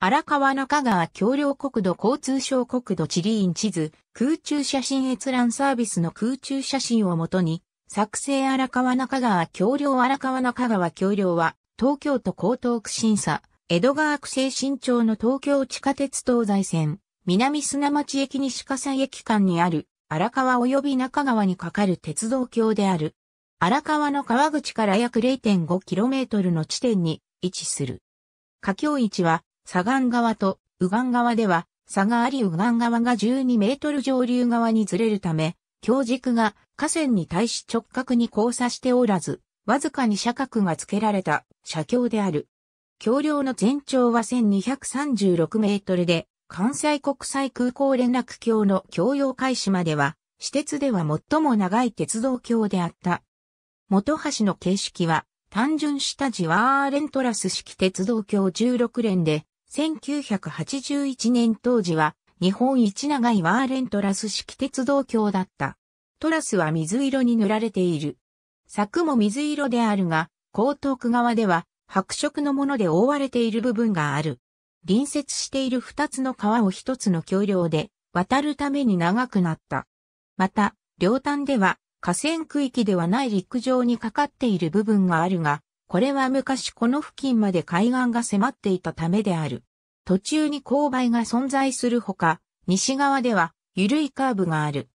荒川中川橋梁国土交通省国土地理院地図、空中写真閲覧サービスの空中写真をもとに、作成荒川中川橋梁荒川中川橋梁は、東京都江東区審査、江戸川区西新町の東京地下鉄東西線、南砂町駅西葛西駅間にある、荒川及び中川に架かる鉄道橋である。荒川の川口から約 0.5km の地点に位置する。架橋位置は、左岸側と右岸側では差があり右岸側が12メートル上流側にずれるため、強軸が河川に対し直角に交差しておらず、わずかに車角が付けられた車橋である。橋梁の全長は1236メートルで、関西国際空港連絡橋の橋用開始までは、私鉄では最も長い鉄道橋であった。元橋の形式は、単純下地ワーレントラス式鉄道橋16連で、1981年当時は日本一長いワーレントラス式鉄道橋だった。トラスは水色に塗られている。柵も水色であるが、江東区側では白色のもので覆われている部分がある。隣接している二つの川を一つの橋梁で渡るために長くなった。また、両端では河川区域ではない陸上にかかっている部分があるが、これは昔この付近まで海岸が迫っていたためである。途中に勾配が存在するほか、西側では緩いカーブがある。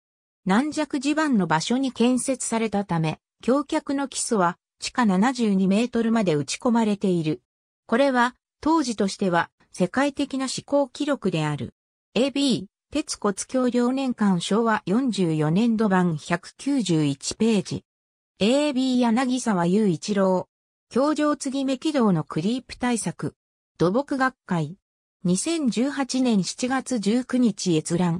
軟弱地盤の場所に建設されたため、橋脚の基礎は地下72メートルまで打ち込まれている。これは当時としては世界的な思行記録である。AB、鉄骨橋梁年間昭和44年度版191ページ。AB 柳沢雄一郎、教場継ぎ目軌道のクリープ対策。土木学会。2018年7月19日閲覧。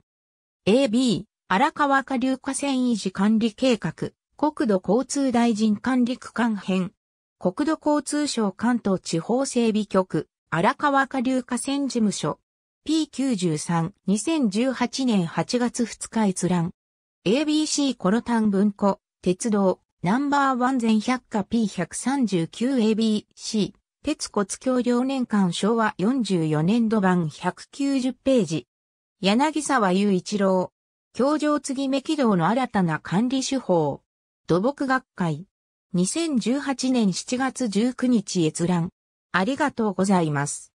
AB、荒川下流河川維持管理計画、国土交通大臣管理区間編。国土交通省関東地方整備局、荒川下流河川事務所。P93、2018年8月2日閲覧。ABC コロタン文庫、鉄道、ナンバーワン全百科 P139ABC、鉄骨橋梁年間昭和44年度版190ページ。柳沢雄一郎。橋上継ぎ目軌道の新たな管理手法。土木学会。2018年7月19日閲覧。ありがとうございます。